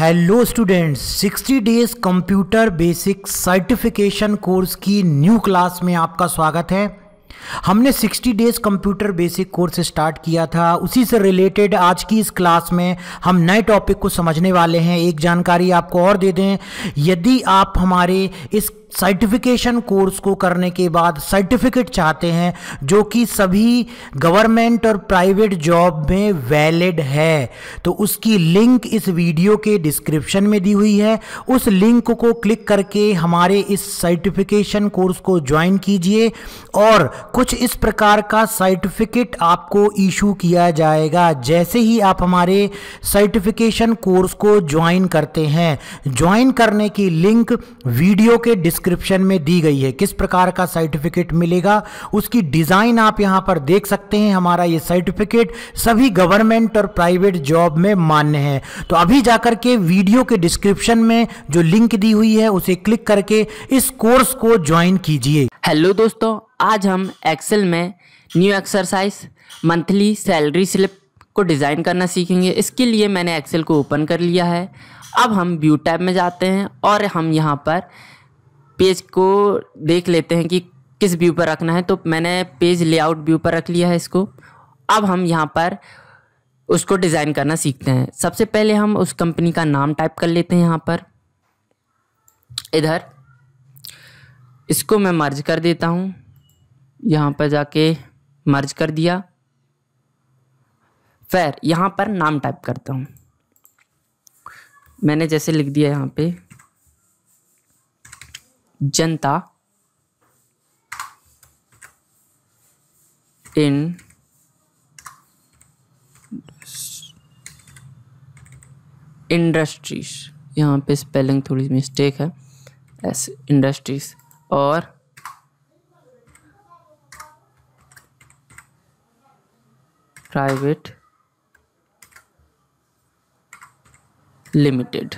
hello students 60 days computer basic certification course की new class में आपका स्वागत है हमने 60 days computer basic course start किया था उसी से रिलेटेड आज की इस क्लास में हम नए टॉपिक को समझने वाले हैं एक जानकारी आपको और दे दें यदि आप हमारे इस सर्टिफिकेशन कोर्स को करने के बाद सर्टिफिकेट चाहते हैं जो कि सभी गवर्नमेंट और प्राइवेट जॉब में वैलिड है तो उसकी लिंक इस वीडियो के डिस्क्रिप्शन में दी हुई है उस लिंक को क्लिक करके हमारे इस सर्टिफिकेशन कोर्स को ज्वाइन कीजिए और कुछ इस प्रकार का सर्टिफिकेट आपको इशू किया जाएगा जैसे ही आप हमारे सर्टिफिकेशन कोर्स को ज्वाइन करते हैं ज्वाइन करने की लिंक वीडियो के डिस्क डिस्क्रिप्शन में दी गई है किस प्रकार का सर्टिफिकेट मिलेगा उसकी डिज़ाइन आप यहां पर देख सकते हैं हमारा ये सर्टिफिकेट सभी गवर्नमेंट और प्राइवेट जॉब में मान्य है तो अभी जाकर के वीडियो के डिस्क्रिप्शन में जो लिंक दी हुई है उसे क्लिक करके इस कोर्स को ज्वाइन कीजिए हेलो दोस्तों आज हम एक्सेल में new exercise monthly salary slip को डिज़ाइन करना सीखेंगे इसके लिए मैंने एक्सेल को ओपन कर लिया है अब हम व्यू टैब में जाते हैं और हम यहाँ पर पेज को देख लेते हैं कि किस व्यू पर रखना है तो मैंने पेज लेआउट व्यू पर रख लिया है इसको अब हम यहाँ पर उसको डिज़ाइन करना सीखते हैं सबसे पहले हम उस कंपनी का नाम टाइप कर लेते हैं यहाँ पर इधर इसको मैं मर्ज कर देता हूँ यहाँ पर जाके मर्ज कर दिया फिर यहाँ पर नाम टाइप करता हूँ मैंने जैसे लिख दिया यहाँ पे जनता इन इंडस्ट्रीज यहाँ पे स्पेलिंग थोड़ी मिस्टेक है एस इंडस्ट्रीज और प्राइवेट लिमिटेड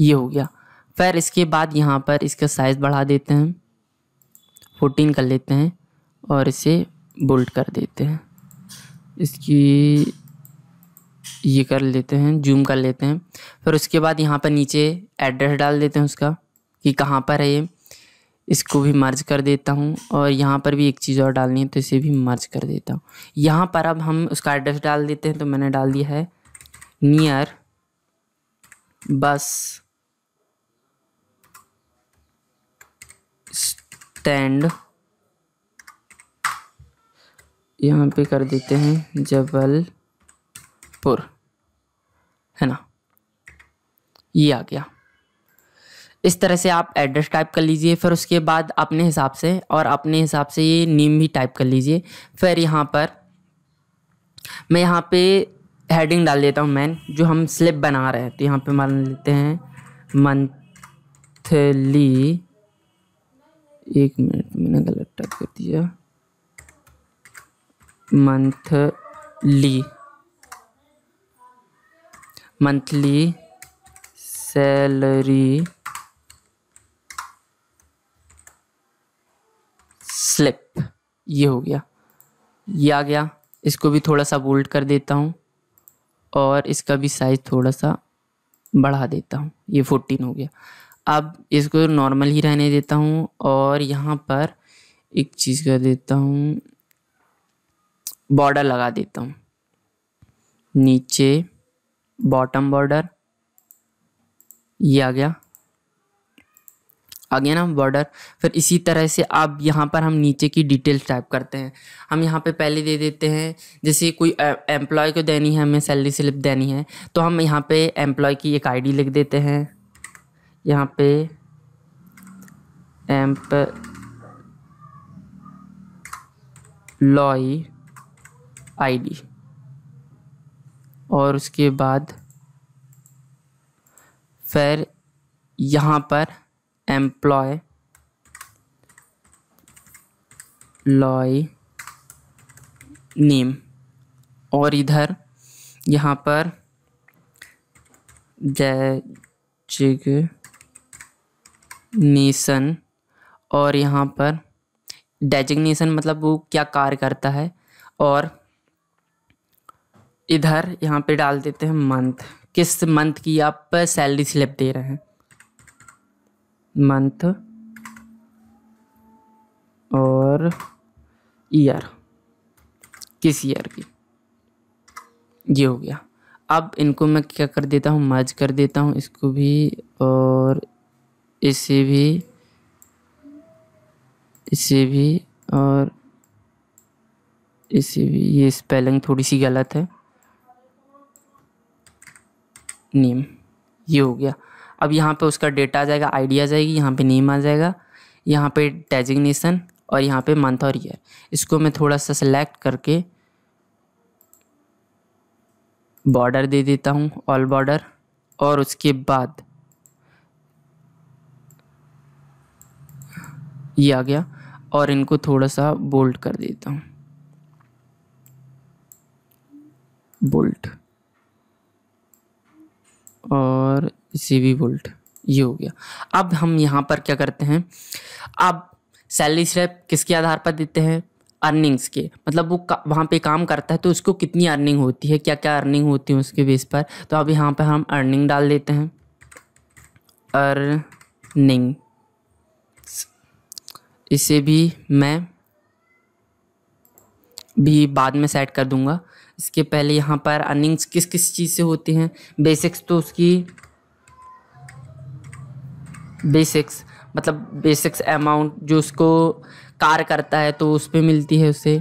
ये हो गया फिर इसके बाद यहाँ पर इसका साइज़ बढ़ा देते हैं फोर्टीन कर लेते हैं और इसे बोल्ट कर देते हैं इसकी ये कर लेते हैं जूम कर लेते हैं फिर उसके बाद यहाँ पर नीचे एड्रेस डाल देते हैं उसका कि कहाँ पर है ये इसको भी मर्ज कर देता हूँ और यहाँ पर भी एक चीज़ और डालनी है तो इसे भी मर्ज कर देता हूँ यहाँ पर अब हम उसका एड्रेस डाल देते हैं तो मैंने डाल दिया है नियर बस टेंड यहाँ पे कर देते हैं जबलपुर है ना ये आ गया इस तरह से आप एड्रेस टाइप कर लीजिए फिर उसके बाद अपने हिसाब से और अपने हिसाब से ये नीम भी टाइप कर लीजिए फिर यहाँ पर मैं यहाँ पे हेडिंग डाल देता हूँ मैन जो हम स्लिप बना रहे हैं तो यहाँ पे मान लेते हैं मंथली एक मिनट मैंने गलत टाइप कर दिया मंथली मंथली सैलरी स्लिप ये हो गया ये आ गया इसको भी थोड़ा सा बोल्ड कर देता हूँ और इसका भी साइज़ थोड़ा सा बढ़ा देता हूँ ये फोर्टीन हो गया अब इसको नॉर्मल ही रहने देता हूँ और यहाँ पर एक चीज़ कर देता हूँ बॉर्डर लगा देता हूँ नीचे बॉटम बॉर्डर ये आ गया आ गया ना बॉर्डर फिर इसी तरह से आप यहाँ पर हम नीचे की डिटेल्स टाइप करते हैं हम यहाँ पे पहले दे देते हैं जैसे कोई एम्प्लॉय को देनी है हमें सैलरी स्लिप देनी है तो हम यहाँ पे एम्प्लॉय की एक आईडी लिख देते हैं यहाँ पे एम्प लॉई आई और उसके बाद फिर यहाँ पर एम्प्लॉय लॉय नेम और इधर यहाँ पर जय नेशन और यहाँ पर डेजिग्नेशन मतलब वो क्या कार्य करता है और इधर यहाँ पे डाल देते हैं मंथ किस मंथ की आप सैलरी स्लिप दे रहे हैं मंथ और ईयर किस ईयर की ये हो गया अब इनको मैं क्या कर देता हूँ मर्ज कर देता हूँ इसको भी और इसे भी इसे भी और इसे भी ये स्पेलिंग थोड़ी सी गलत है नेम ये हो गया अब यहाँ पे उसका डेटा आ जाएगा आइडिया आ जाएगी यहाँ पे नेम आ जाएगा यहाँ पे डेजिग्नेशन और यहाँ पे मंथ और ईयर इसको मैं थोड़ा सा सिलेक्ट करके बॉर्डर दे देता हूँ ऑल बॉर्डर और उसके बाद ये आ गया और इनको थोड़ा सा बोल्ट कर देता हूँ बोल्ट और सी भी बोल्ट ये हो गया अब हम यहाँ पर क्या करते हैं अब सैलरी स्लैब किसके आधार पर देते हैं अर्निंग्स के मतलब वो वहाँ पे काम करता है तो उसको कितनी अर्निंग होती है क्या क्या अर्निंग होती है उसके बेस पर तो अब यहाँ पर हम अर्निंग डाल देते हैं अर्निंग इसे भी मैं भी बाद में सेट कर दूंगा इसके पहले यहाँ पर अर्निंग्स किस किस चीज़ से होती हैं बेसिक्स तो उसकी बेसिक्स मतलब बेसिक्स अमाउंट जो उसको कार करता है तो उस पर मिलती है उसे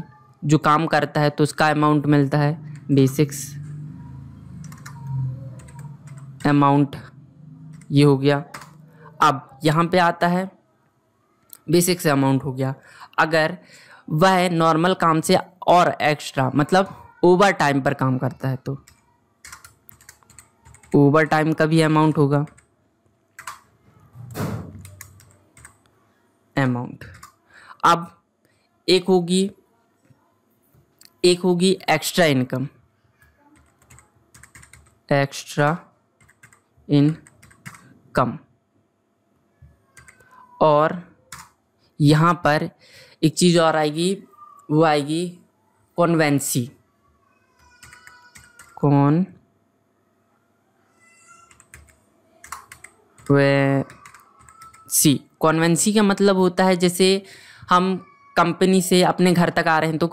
जो काम करता है तो उसका अमाउंट मिलता है बेसिक्स अमाउंट ये हो गया अब यहाँ पे आता है बेसिक से अमाउंट हो गया अगर वह नॉर्मल काम से और एक्स्ट्रा मतलब ओवर टाइम पर काम करता है तो ओवर टाइम का भी अमाउंट होगा अमाउंट अब एक होगी एक होगी एक्स्ट्रा इनकम एक्स्ट्रा इनकम और यहाँ पर एक चीज़ और आएगी वो आएगी कॉन्वेंसी कौन सी कॉन्वेंसी का मतलब होता है जैसे हम कंपनी से अपने घर तक आ रहे हैं तो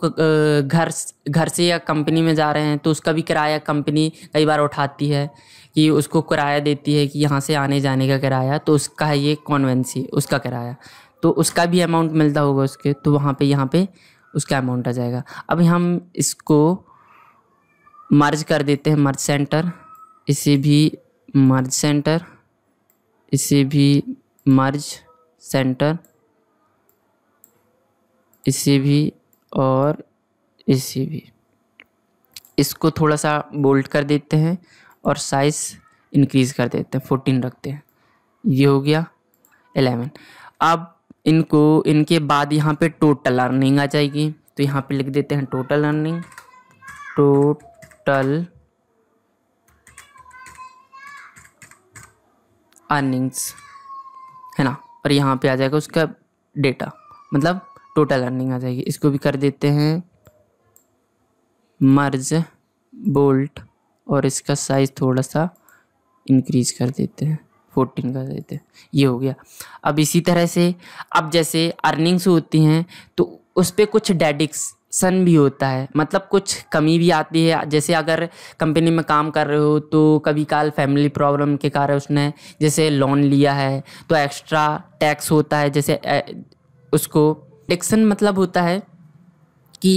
घर घर से या कंपनी में जा रहे हैं तो उसका भी किराया कंपनी कई बार उठाती है कि उसको किराया देती है कि यहाँ से आने जाने का किराया तो उसका है ये कॉन्वेंसी उसका किराया तो उसका भी अमाउंट मिलता होगा उसके तो वहाँ पे यहाँ पे उसका अमाउंट आ जाएगा अब हम इसको मर्ज कर देते हैं मर्ज सेंटर इसे भी मर्ज सेंटर इसे भी मर्ज सेंटर इसे भी और इसे भी इसको थोड़ा सा बोल्ट कर देते हैं और साइज़ इंक्रीज़ कर देते हैं फोर्टीन रखते हैं ये हो गया एलेवन अब इनको इनके बाद यहाँ पे टोटल अर्निंग आ जाएगी तो यहाँ पे लिख देते हैं टोटल अर्निंग टोटल अर्निंग्स है ना और यहाँ पे आ जाएगा उसका डेटा मतलब टोटल अर्निंग आ जाएगी इसको भी कर देते हैं मर्ज बोल्ट और इसका साइज़ थोड़ा सा इंक्रीज कर देते हैं फोर्टीन का देते ये हो गया अब इसी तरह से अब जैसे अर्निंग्स होती हैं तो उस पर कुछ डेडिक्स सन भी होता है मतलब कुछ कमी भी आती है जैसे अगर कंपनी में काम कर रहे हो तो कभी काल फैमिली प्रॉब्लम के कारण उसने जैसे लोन लिया है तो एक्स्ट्रा टैक्स होता है जैसे उसको डिक्सन मतलब होता है कि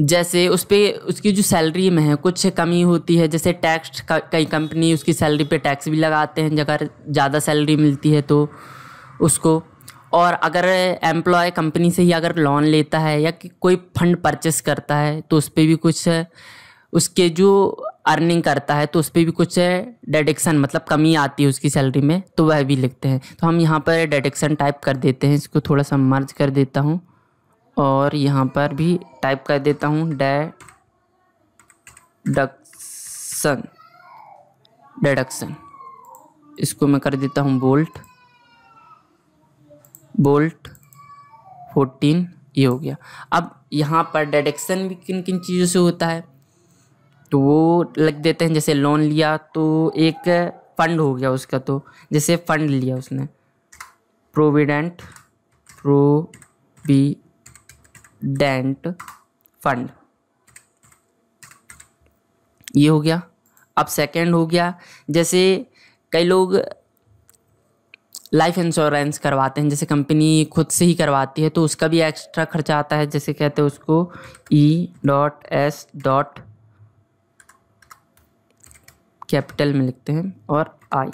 जैसे उस पर उसकी जो सैलरी में है कुछ कमी होती है जैसे टैक्स कई कंपनी उसकी सैलरी पे टैक्स भी लगाते हैं अगर ज़्यादा सैलरी मिलती है तो उसको और अगर एम्प्लॉय कंपनी से ही अगर लोन लेता है या कि कोई फंड परचेस करता है तो उस पर भी कुछ उसके जो अर्निंग करता है तो उस पर भी कुछ डेडिक्शन मतलब कमी आती है उसकी सैलरी में तो वह भी लिखते हैं तो हम यहाँ पर डेडिक्शन टाइप कर देते हैं इसको थोड़ा सा मर्ज कर देता हूँ और यहाँ पर भी टाइप कर देता हूँ डेडक्शन डेडक्शन इसको मैं कर देता हूँ बोल्ट बोल्ट फोर्टीन ये हो गया अब यहाँ पर डेडक्शन भी किन किन चीज़ों से होता है तो वो लग देते हैं जैसे लोन लिया तो एक फंड हो गया उसका तो जैसे फंड लिया उसने provident provident fund ये हो गया अब सेकंड हो गया जैसे कई लोग लाइफ इंश्योरेंस करवाते हैं जैसे कंपनी खुद से ही करवाती है तो उसका भी एक्स्ट्रा खर्चा आता है जैसे कहते हैं उसको E dot S dot capital में लिखते हैं और आई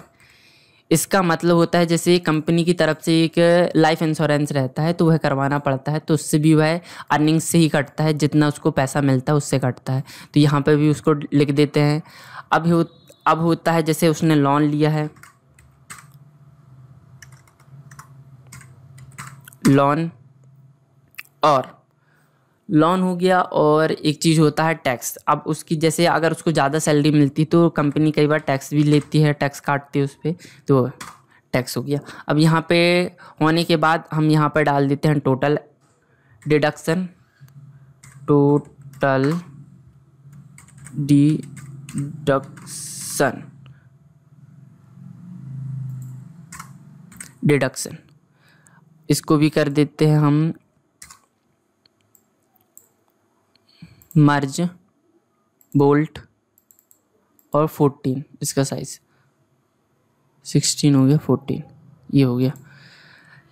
इसका मतलब होता है जैसे कंपनी की तरफ से एक लाइफ इंश्योरेंस रहता है तो वह करवाना पड़ता है तो उससे भी वह अर्निंग से ही कटता है जितना उसको पैसा मिलता है उससे कटता है तो यहाँ पर भी उसको लिख देते हैं अब हो, अब होता है जैसे उसने लोन लिया है लोन और लोन हो गया और एक चीज़ होता है टैक्स अब उसकी जैसे अगर उसको ज़्यादा सैलरी मिलती तो कंपनी कई बार टैक्स भी लेती है टैक्स काटती है उस पर तो टैक्स हो गया अब यहाँ पे होने के बाद हम यहाँ पर डाल देते हैं total deduction total deduction deduction इसको भी कर देते हैं हम मर्ज बोल्ट और फोर्टीन इसका साइज़ सिक्सटीन हो गया फोर्टीन ये हो गया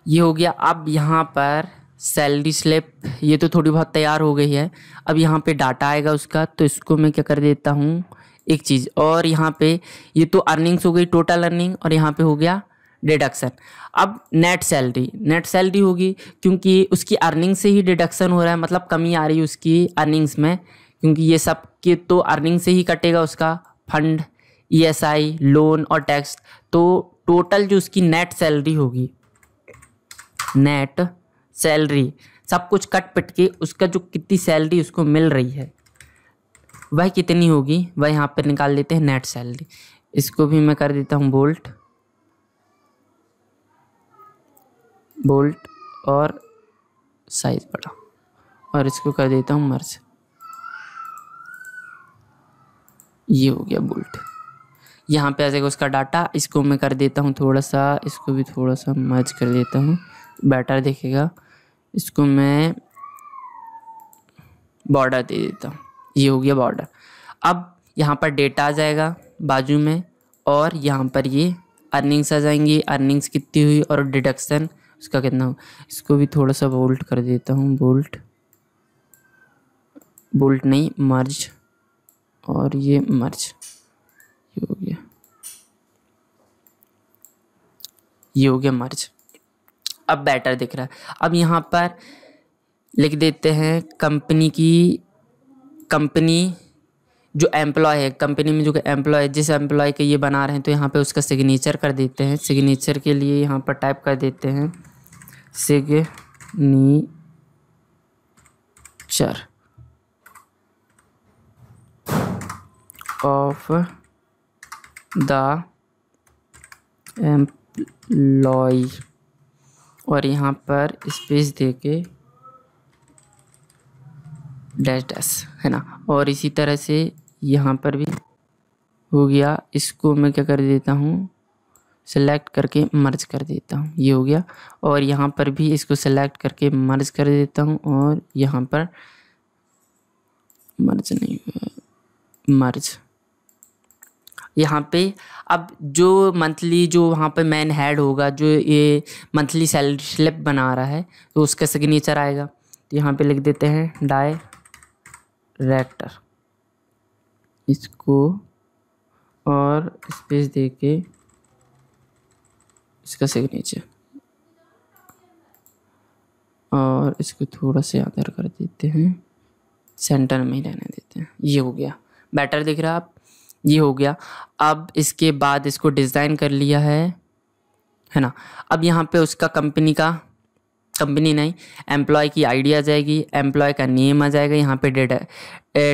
ये हो गया अब यहाँ पर सैलरी स्लिप ये तो थोड़ी बहुत तैयार हो गई है अब यहाँ पे डाटा आएगा उसका तो इसको मैं क्या कर देता हूँ एक चीज़ और यहाँ पे ये तो अर्निंग्स हो गई टोटल अर्निंग और यहाँ पे हो गया डिडक्शन अब नेट सैलरी नेट सैलरी होगी क्योंकि उसकी अर्निंग से ही डिडक्शन हो रहा है मतलब कमी आ रही है उसकी अर्निंग्स में क्योंकि ये सब के तो अर्निंग से ही कटेगा उसका फंड ईएसआई लोन और टैक्स तो टोटल जो उसकी नेट सैलरी होगी नेट सैलरी सब कुछ कट पिट के उसका जो कितनी सैलरी उसको मिल रही है वह कितनी होगी वह यहाँ पर निकाल लेते हैं नेट सैलरी इसको भी मैं कर देता हूँ बोल्ट बोल्ट और साइज़ बड़ा और इसको कर देता हूँ मर्ज ये हो गया बोल्ट यहाँ पे आ जाएगा उसका डाटा इसको मैं कर देता हूँ थोड़ा सा इसको भी थोड़ा सा मर्ज कर देता हूँ बेटर देखेगा इसको मैं बॉर्डर दे देता हूँ ये हो गया बॉर्डर अब यहाँ पर डेटा आ जाएगा बाजू में और यहाँ पर ये अर्निंग्स आ जाएंगी अर्निंग्स कितनी हुई और डिडक्शन इसका कितना इसको भी थोड़ा सा बोल्ट कर देता हूँ बोल्ट बोल्ट नहीं मर्ज और ये मर्ज ये हो गया ये हो गया मर्ज अब बेटर दिख रहा है अब यहाँ पर लिख देते हैं कंपनी की कंपनी जो एम्प्लॉय है कंपनी में जो एम्प्लॉय जिस एम्प्लॉय के ये बना रहे हैं तो यहाँ पे उसका सिग्नेचर कर देते हैं सिग्नेचर के लिए यहाँ पर टाइप कर देते हैं सिग्नीचर ऑफ द एम्प्लॉय और यहाँ पर स्पेस दे के डैश डैश है ना और इसी तरह से यहाँ पर भी हो गया इसको मैं क्या कर देता हूँ सेलेक्ट करके मर्ज कर देता हूँ ये हो गया और यहाँ पर भी इसको सेलेक्ट करके मर्ज कर देता हूँ और यहाँ पर मर्ज नहीं मर्ज यहाँ पे अब जो मंथली जो वहाँ पे मैन हेड होगा जो ये मंथली सैलरी स्लिप बना रहा है तो उसका सिग्नेचर आएगा तो यहाँ पे लिख देते हैं डायरेक्टर इसको और स्पेस दे के इसका सिग्नेचर और इसको थोड़ा सा आधार कर देते हैं सेंटर में ही रहने देते हैं ये हो गया बेटर दिख रहा है आप ये हो गया अब इसके बाद इसको डिज़ाइन कर लिया है है ना अब यहाँ पे उसका कंपनी का कंपनी नहीं एम्प्लॉय की आईडी आ जाएगी एम्प्लॉय का नेम आ जाएगा यहाँ पे डेटा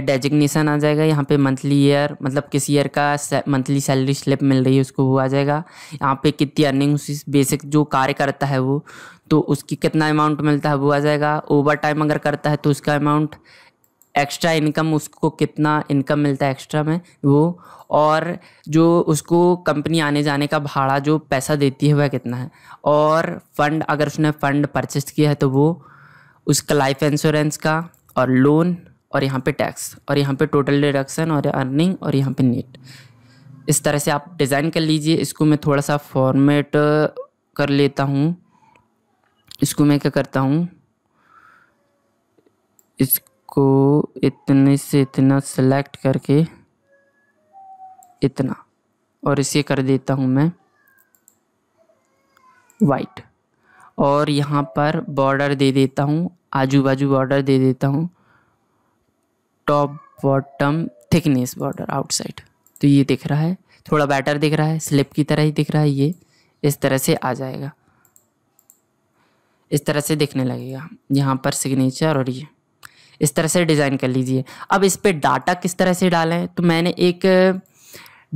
डेजिग्नेशन आ जाएगा यहाँ पे मंथली ईयर मतलब किस ईयर का मंथली सैलरी स्लिप मिल रही है उसको वो आ जाएगा यहाँ पे कितनी अर्निंग उसी बेसिक जो कार्य करता है वो तो उसकी कितना अमाउंट मिलता है वो आ जाएगा ओवर टाइम अगर करता है तो उसका अमाउंट एक्स्ट्रा इनकम उसको कितना इनकम मिलता है एक्स्ट्रा में वो और जो उसको कंपनी आने जाने का भाड़ा जो पैसा देती है वह कितना है और फंड अगर उसने फ़ंड परचेस किया है तो वो उसका लाइफ इंश्योरेंस का और लोन और यहाँ पे टैक्स और यहाँ पे टोटल डिडक्शन और अर्निंग और यहाँ पे नेट इस तरह से आप डिज़ाइन कर लीजिए इसको मैं थोड़ा सा फॉर्मेट कर लेता हूँ इसको मैं क्या करता हूँ इस को इतने से इतना सेलेक्ट करके इतना और इसे कर देता हूँ मैं वाइट और यहाँ पर बॉर्डर दे देता हूँ आजू बाजू बॉर्डर दे देता हूँ top bottom thickness border outside तो ये दिख रहा है थोड़ा बेटर दिख रहा है स्लिप की तरह ही दिख रहा है ये इस तरह से आ जाएगा इस तरह से दिखने लगेगा यहाँ पर सिग्नेचर और ये इस तरह से डिज़ाइन कर लीजिए अब इस पर डाटा किस तरह से डालें तो मैंने एक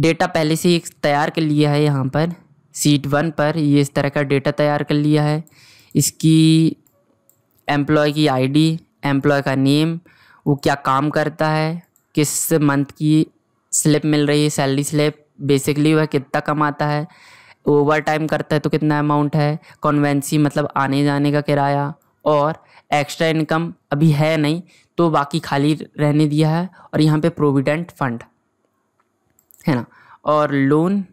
डेटा पहले से एक तैयार कर लिया है यहाँ पर सीट वन पर ये इस तरह का डेटा तैयार कर लिया है इसकी एम्प्लॉय की आईडी एम्प्लॉय का नेम वो क्या काम करता है किस मंथ की स्लिप मिल रही है सैलरी स्लिप बेसिकली वह कितना कमाता है ओवर टाइम करता है तो कितना अमाउंट है कॉन्वेंसी मतलब आने जाने का किराया और एक्स्ट्रा इनकम अभी है नहीं तो बाकी खाली रहने दिया है और यहाँ पे प्रोविडेंट फंड है ना और लोन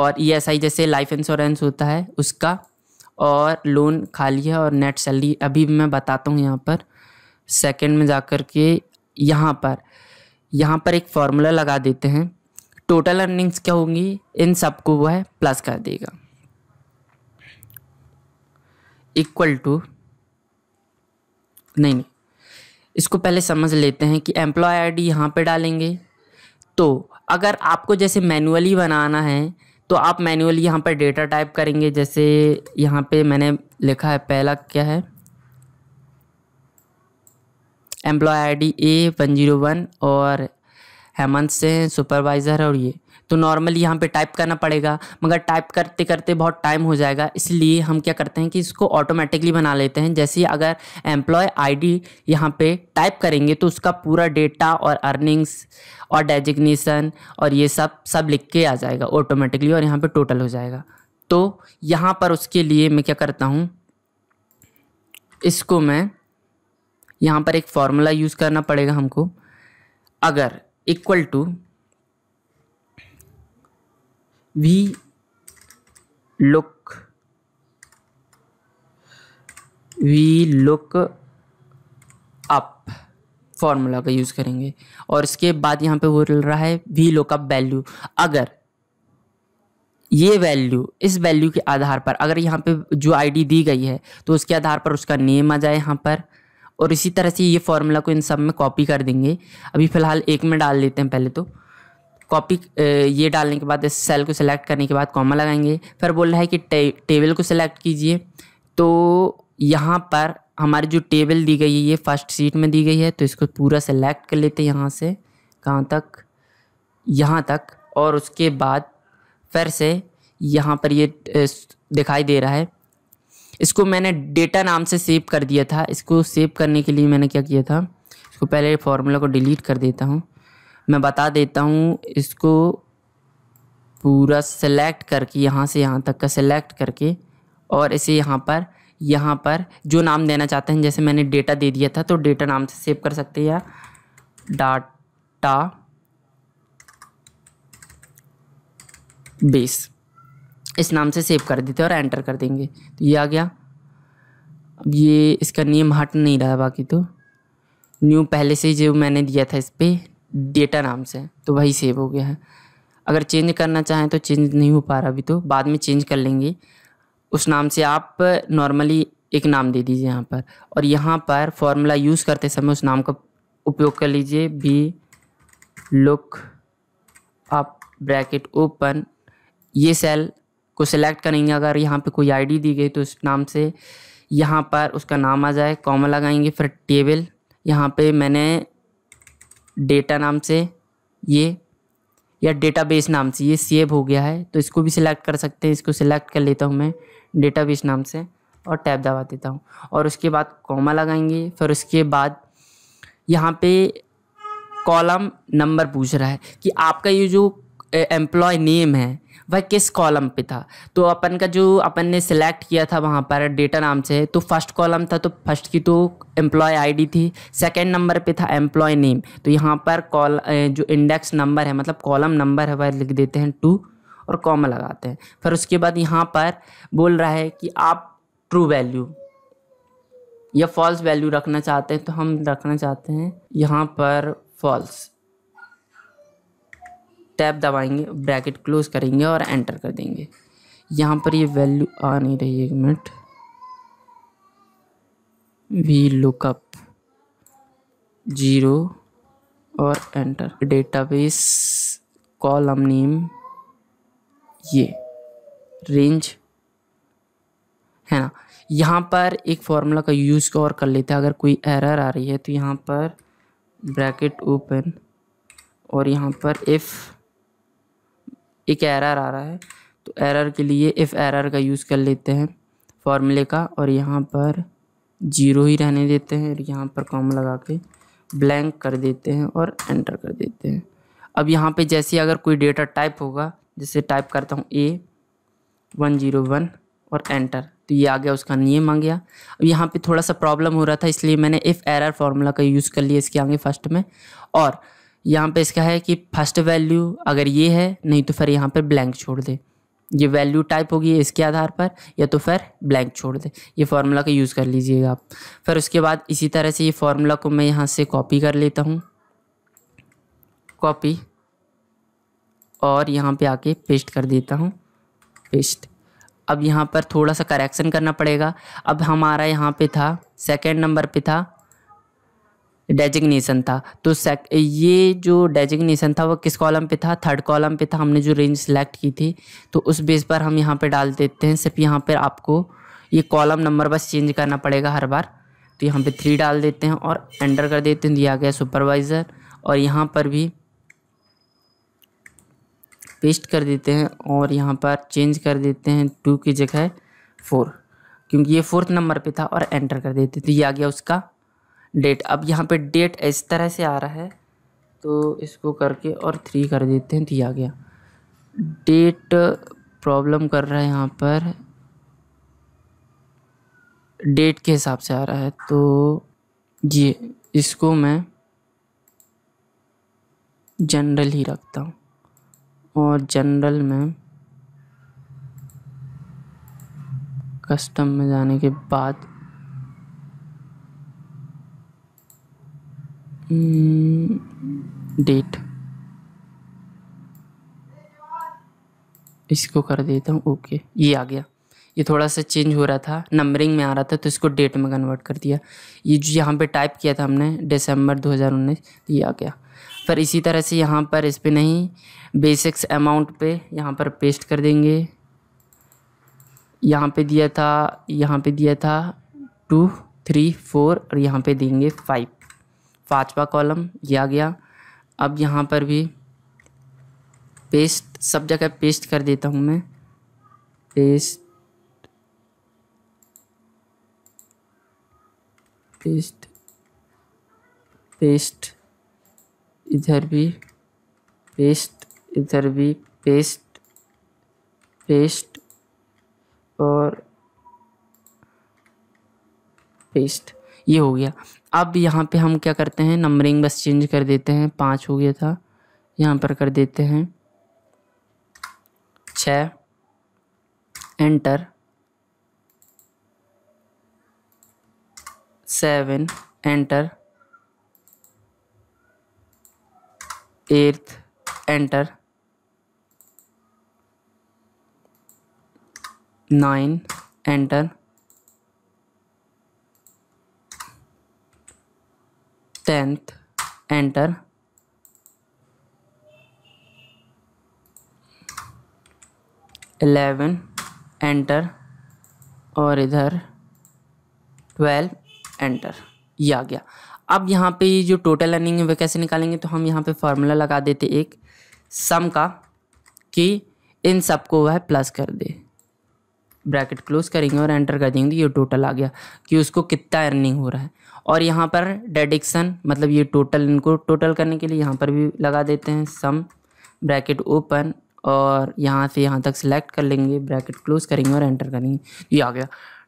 और ईएसआई e जैसे लाइफ इंश्योरेंस होता है उसका और लोन खाली है और नेट सैलरी अभी मैं बताता हूँ यहाँ पर सेकंड में जा कर के यहाँ पर यहाँ पर एक फार्मूला लगा देते हैं टोटल अर्निंग्स क्या होंगी इन सबको वह प्लस कर देगा इक्वल टू नहीं नहीं इसको पहले समझ लेते हैं कि एम्प्लॉय आई डी यहाँ पर डालेंगे तो अगर आपको जैसे मैनुअली बनाना है तो आप मैनुअली यहाँ पर डेटा टाइप करेंगे जैसे यहाँ पे मैंने लिखा है पहला क्या है employ I D A one zero one और हेमंत से सुपरवाइज़र है और ये तो नॉर्मली यहाँ पे टाइप करना पड़ेगा मगर टाइप करते करते बहुत टाइम हो जाएगा इसलिए हम क्या करते हैं कि इसको ऑटोमेटिकली बना लेते हैं जैसे अगर एम्प्लॉय आईडी यहाँ पर टाइप करेंगे तो उसका पूरा डेटा और अर्निंग्स और डेजिग्नेशन और ये सब सब लिख के आ जाएगा ऑटोमेटिकली और यहाँ पर टोटल हो जाएगा तो यहाँ पर उसके लिए मैं क्या करता हूँ इसको मैं यहाँ पर एक फार्मूला यूज़ करना पड़ेगा हमको अगर equal to we look V look up formula का यूज़ करेंगे और इसके बाद यहाँ पे वो चल रहा है वी लुक अप वैल्यू अगर ये वैल्यू इस वैल्यू के आधार पर अगर यहाँ पे जो आईडी दी गई है तो उसके आधार पर उसका नेम आ जाए यहाँ पर और इसी तरह से ये फॉर्मूला को इन सब में कॉपी कर देंगे अभी फ़िलहाल एक में डाल लेते हैं पहले तो कॉपी ये डालने के बाद इस सेल को सिलेक्ट करने के बाद कॉमा लगाएंगे फिर बोल रहा है कि टे, टेबल को सिलेक्ट कीजिए तो यहाँ पर हमारी जो टेबल दी गई है ये फर्स्ट सीट में दी गई है तो इसको पूरा सेलेक्ट कर लेते हैं यहाँ से कहाँ तक यहाँ तक और उसके बाद फिर से यहाँ पर ये दिखाई दे रहा है इसको मैंने डेटा नाम से सेव कर दिया था इसको सेव करने के लिए मैंने क्या किया था इसको पहले फार्मूला को डिलीट कर देता हूँ मैं बता देता हूँ इसको पूरा सेलेक्ट करके यहाँ से यहाँ तक का सेलेक्ट करके और इसे यहाँ पर यहाँ पर जो नाम देना चाहते हैं जैसे मैंने डेटा दे दिया था तो डेटा नाम से सेव कर सकते हैं या डाटा बेस इस नाम से सेव कर देते हैं और एंटर कर देंगे तो ये आ गया अब ये इसका नियम हट नहीं रहा बाकी तो न्यू पहले से जो मैंने दिया था इस पर डेटा नाम से तो वही सेव हो गया है अगर चेंज करना चाहें तो चेंज नहीं हो पा रहा अभी तो बाद में चेंज कर लेंगे उस नाम से आप नॉर्मली एक नाम दे दीजिए यहाँ पर और यहाँ पर फॉर्मूला यूज़ करते समय उस नाम का उपयोग कर लीजिए बी लुक आप ब्रैकेट ओपन ये सेल को सिलेक्ट करेंगे अगर यहाँ पे कोई आईडी दी गई तो उस नाम से यहाँ पर उसका नाम आ जाए कॉमा लगाएंगे फिर टेबल यहाँ पे मैंने डेटा नाम से ये या डेटाबेस नाम से ये सेव हो गया है तो इसको भी सिलेक्ट कर सकते हैं इसको सिलेक्ट कर लेता हूँ मैं डेटाबेस नाम से और टैब दबा देता हूँ और उसके बाद कॉमा लगाएंगे फिर उसके बाद यहाँ पे कॉलम नंबर पूछ रहा है कि आपका ये जो एम्प्लॉय नेम है वह किस कॉलम पे था तो अपन का जो अपन ने सिलेक्ट किया था वहाँ पर डेटा नाम से तो फर्स्ट कॉलम था तो फर्स्ट की तो एम्प्लॉय आईडी थी सेकंड नंबर पे था एम्प्लॉय नेम तो यहाँ पर कॉल जो इंडेक्स नंबर है मतलब कॉलम नंबर है वह लिख देते हैं टू और कॉमा लगाते हैं फिर उसके बाद यहाँ पर बोल रहा है कि आप ट्रू वैल्यू या फॉल्स वैल्यू रखना चाहते हैं तो हम रखना चाहते हैं यहाँ पर फॉल्स टैब दबाएंगे ब्रैकेट क्लोज करेंगे और एंटर कर देंगे यहाँ पर ये वैल्यू आ नहीं रही है एक मिनट वी लुकअप जीरो और एंटर डेटाबेस कॉलम नेम ये रेंज है ना यहाँ पर एक फार्मूला का यूज़ और कर लेते हैं अगर कोई एरर आ रही है तो यहाँ पर ब्रैकेट ओपन और यहाँ पर इफ़ एक एरर आ रहा है तो एरर के लिए इफ़ एरर का यूज़ कर लेते हैं फॉर्मूले का और यहाँ पर जीरो ही रहने देते हैं और यहाँ पर कॉम लगा के ब्लैंक कर देते हैं और एंटर कर देते हैं अब यहाँ पे जैसे अगर कोई डेटा टाइप होगा जैसे टाइप करता हूँ ए वन जीरो वन और एंटर तो ये आ गया उसका नियम आ गया अब यहाँ पे थोड़ा सा प्रॉब्लम हो रहा था इसलिए मैंने इफ़ एरर फार्मूला का यूज़ कर लिया इसके आगे फर्स्ट में और यहाँ पे इसका है कि फर्स्ट वैल्यू अगर ये है नहीं तो फिर यहाँ पर ब्लैंक छोड़ दे ये वैल्यू टाइप होगी इसके आधार पर या तो फिर ब्लैंक छोड़ दे ये फार्मूला का यूज़ कर लीजिएगा आप फिर उसके बाद इसी तरह से ये फार्मूला को मैं यहाँ से कॉपी कर लेता हूँ कॉपी और यहाँ पे आके पेस्ट कर देता हूँ पेस्ट अब यहाँ पर थोड़ा सा करेक्शन करना पड़ेगा अब हमारा यहाँ पे था सेकंड नंबर पे था डेजिग्नेशन था तो ये जो डेजिग्नेशन था वो किस कॉलम पे था थर्ड कॉलम पे था हमने जो रेंज सेलेक्ट की थी तो उस बेस पर हम यहाँ पे डाल देते हैं सिर्फ यहाँ पर आपको ये कॉलम नंबर बस चेंज करना पड़ेगा हर बार तो यहाँ पे थ्री डाल देते हैं और एंटर कर देते हैं दिया गया सुपरवाइज़र और यहाँ पर भी पेस्ट कर देते हैं और यहाँ पर चेंज कर देते हैं टू की जगह फोर क्योंकि ये फोर्थ नंबर पर था और एंटर कर देते तो ये आ गया उसका डेट अब यहाँ पे डेट इस तरह से आ रहा है तो इसको करके और थ्री कर देते हैं दिया गया डेट प्रॉब्लम कर रहा है यहाँ पर डेट के हिसाब से आ रहा है तो ये इसको मैं जनरल ही रखता हूँ और जनरल में कस्टम में जाने के बाद डेट mm, इसको कर देता हूँ ओके ये आ गया ये थोड़ा सा चेंज हो रहा था नंबरिंग में आ रहा था तो इसको डेट में कन्वर्ट कर दिया ये जो यहाँ पे टाइप किया था हमने दिसंबर 2019 ये आ गया पर इसी तरह से यहाँ पर इस पर नहीं बेसिक्स अमाउंट पे यहाँ पर पेस्ट कर देंगे यहाँ पे दिया था यहाँ पे दिया था टू थ्री फोर और यहाँ पे देंगे फाइव पांचवा कॉलम ये आ गया अब यहाँ पर भी पेस्ट सब जगह पेस्ट कर देता हूँ मैं पेस्ट पेस्ट पेस्ट इधर भी पेस्ट इधर भी पेस्ट पेस्ट और पेस्ट ये हो गया अब यहाँ पे हम क्या करते हैं नंबरिंग बस चेंज कर देते हैं पाँच हो गया था यहाँ पर कर देते हैं छ enter seven enter eight enter nine enter tenth enter eleven enter और इधर ट्वेल्व एंटर ये आ गया अब यहाँ पे जो टोटल अर्निंग है वह कैसे निकालेंगे तो हम यहाँ पे फार्मूला लगा देते एक सम का कि इन सब को वह प्लस कर दे ब्रैकेट क्लोज करेंगे और एंटर कर देंगे ये टोटल आ गया कि उसको कितना अर्निंग हो रहा है और यहाँ पर डेडिक्सन मतलब ये टोटल इनको टोटल करने के लिए यहाँ पर भी लगा देते हैं सम ब्रैकेट ओपन और यहाँ से यहाँ तक सिलेक्ट कर लेंगे ब्रैकेट क्लोज करेंगे और एंटर करेंगे ये आ गया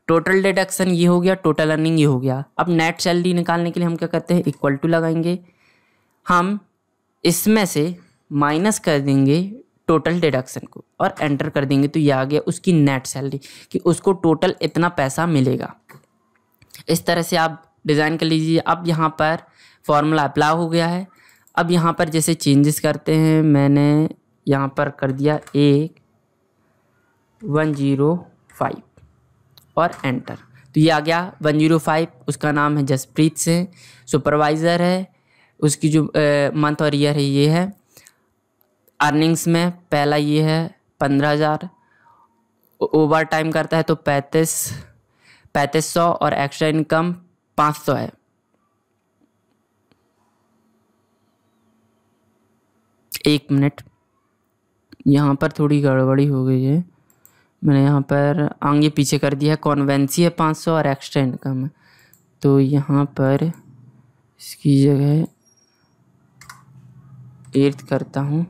टोटल डिडक्शन ये हो गया टोटल अर्निंग ये हो गया अब नेट सैलरी निकालने के लिए हम क्या करते हैं इक्वल टू लगाएंगे हम इसमें से माइनस कर देंगे टोटल डिडक्शन को और एंटर कर देंगे तो ये आ गया उसकी नेट सैलरी कि उसको टोटल इतना पैसा मिलेगा इस तरह से आप डिज़ाइन कर लीजिए अब यहाँ पर फॉर्मूला अप्लाई हो गया है अब यहाँ पर जैसे चेंजेस करते हैं मैंने यहाँ पर कर दिया एक वन ज़ीरो फाइव और एंटर तो ये आ गया वन जीरो फाइव उसका नाम है जसप्रीत सिंह सुपरवाइज़र है उसकी जो मंथ और ईयर है ये है अर्निंग्स में पहला ये है पंद्रह हज़ार ओवर टाइम करता है तो पैंतीस पैंतीस सौ और एक्स्ट्रा इनकम पाँच सौ है एक मिनट यहाँ पर थोड़ी गड़बड़ी हो गई है मैंने यहाँ पर आगे पीछे कर दिया कॉन्वेंसी है पाँच सौ और एक्स्ट्रा इनकम है तो यहाँ पर इसकी जगह एर्थ करता हूँ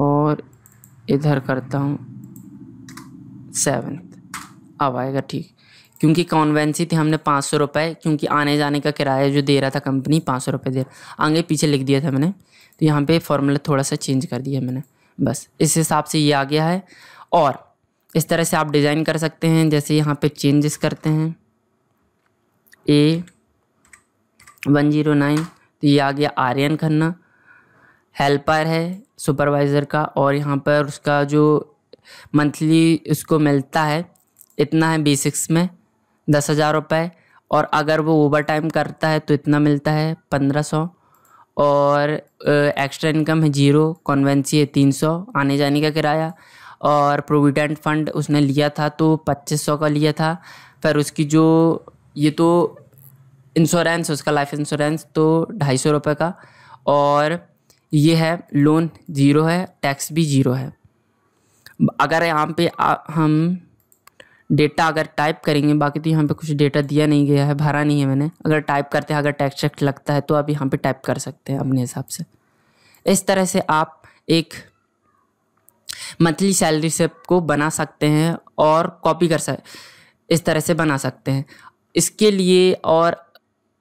और इधर करता हूँ सेवन अब आएगा ठीक क्योंकि कॉन्वेंसी थी हमने पाँच सौ रुपये क्योंकि आने जाने का किराया जो दे रहा था कंपनी पाँच सौ रुपये दे रहा आगे पीछे लिख दिया था मैंने तो यहाँ पे फॉर्मूला थोड़ा सा चेंज कर दिया मैंने बस इस हिसाब से ये आ गया है और इस तरह से आप डिज़ाइन कर सकते हैं जैसे यहाँ पे चेंजेस करते हैं ए वन जीरो नाइन तो ये आ गया आर्यन खन्ना हेल्पर है सुपरवाइज़र का और यहाँ पर उसका जो मंथली उसको मिलता है इतना है बेसिक्स में दस हज़ार रुपये और अगर वो ओवर टाइम करता है तो इतना मिलता है पंद्रह सौ और एक्स्ट्रा इनकम है जीरो कॉन्वेंसी है तीन सौ आने जाने का किराया और प्रोविडेंट फंड उसने लिया था तो पच्चीस सौ का लिया था फिर उसकी जो ये तो इंश्योरेंस उसका लाइफ इंश्योरेंस तो ढाई सौ रुपये का और ये है लोन ज़ीरो है टैक्स भी ज़ीरो है अगर यहाँ पे आ, हम डेटा अगर टाइप करेंगे बाकी तो यहाँ पे कुछ डेटा दिया नहीं गया है भरा नहीं है मैंने अगर टाइप करते हैं अगर टेक्स्ट लगता है तो आप यहाँ पे टाइप कर सकते हैं अपने हिसाब से इस तरह से आप एक मंथली सैलरी सेप को बना सकते हैं और कॉपी कर सक इस तरह से बना सकते हैं इसके लिए और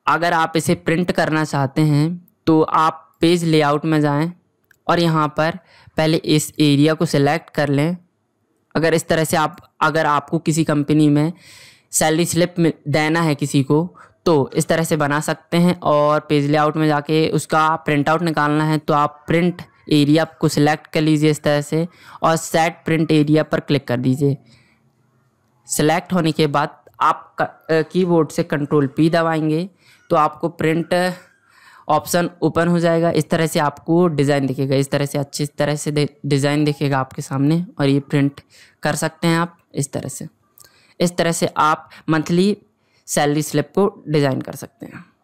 अगर आप इसे प्रिंट करना चाहते हैं तो आप पेज लेआउट में जाएं और यहाँ पर पहले इस एरिया को सिलेक्ट कर लें अगर इस तरह से आप अगर आपको किसी कंपनी में सैलरी स्लिप देना है किसी को तो इस तरह से बना सकते हैं और पेज लेआउट में जाके उसका प्रिंट आउट निकालना है तो आप प्रिंट एरिया को सिलेक्ट कर लीजिए इस तरह से और सेट प्रिंट एरिया पर क्लिक कर दीजिए सेलेक्ट होने के बाद आप कीबोर्ड से कंट्रोल पी दबाएंगे तो आपको प्रिंट ऑप्शन ओपन हो जाएगा इस तरह से आपको डिज़ाइन दिखेगा इस तरह से अच्छी तरह से डिज़ाइन दिखेगा आपके सामने और ये प्रिंट कर सकते हैं आप इस तरह से इस तरह से आप मंथली सैलरी स्लिप को डिज़ाइन कर सकते हैं